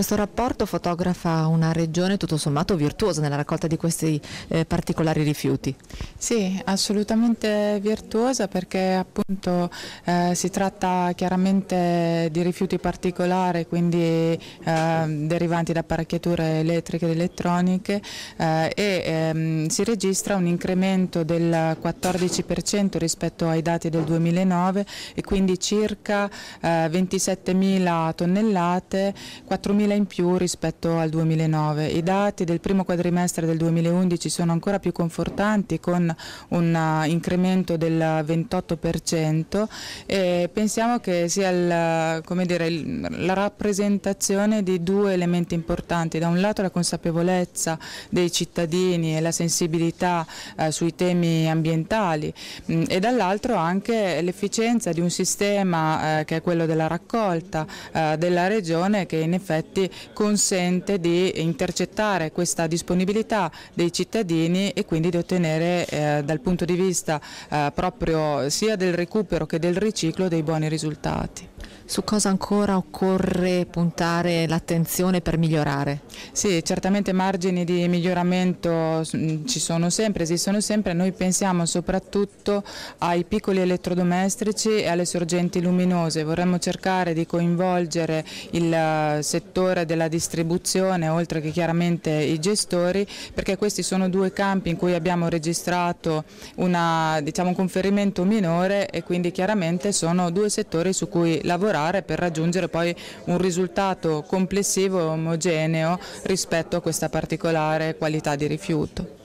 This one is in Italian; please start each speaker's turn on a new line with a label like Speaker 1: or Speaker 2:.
Speaker 1: Questo rapporto fotografa una regione tutto sommato virtuosa nella raccolta di questi eh,
Speaker 2: particolari rifiuti. Sì, assolutamente virtuosa perché appunto eh, si tratta chiaramente di rifiuti particolari, quindi eh, derivanti da apparecchiature elettriche ed elettroniche eh, e ehm, si registra un incremento del 14% rispetto ai dati del 2009 e quindi circa 27.000 tonnellate, 4.000 2000 in più rispetto al 2009. I dati del primo quadrimestre del 2011 sono ancora più confortanti con un eh, incremento del 28% e pensiamo che sia il, eh, dire, la rappresentazione di due elementi importanti. Da un lato la consapevolezza dei cittadini e la sensibilità eh, sui temi ambientali mm, e dall'altro anche l'efficienza di un sistema eh, che è quello della raccolta eh, della regione che in effetti dati consente di intercettare questa disponibilità dei cittadini e quindi di ottenere eh, dal punto di vista eh, proprio sia del recupero che del riciclo dei buoni risultati su cosa ancora occorre puntare l'attenzione per migliorare? Sì, certamente margini di miglioramento mm, ci sono sempre, esistono sempre, noi pensiamo soprattutto ai piccoli elettrodomestici e alle sorgenti luminose, vorremmo cercare di coinvolgere il eh, settore della distribuzione oltre che chiaramente i gestori perché questi sono due campi in cui abbiamo registrato una, diciamo, un conferimento minore e quindi chiaramente sono due settori su cui lavorare lavorare per raggiungere poi un risultato complessivo e omogeneo rispetto a questa particolare qualità di rifiuto.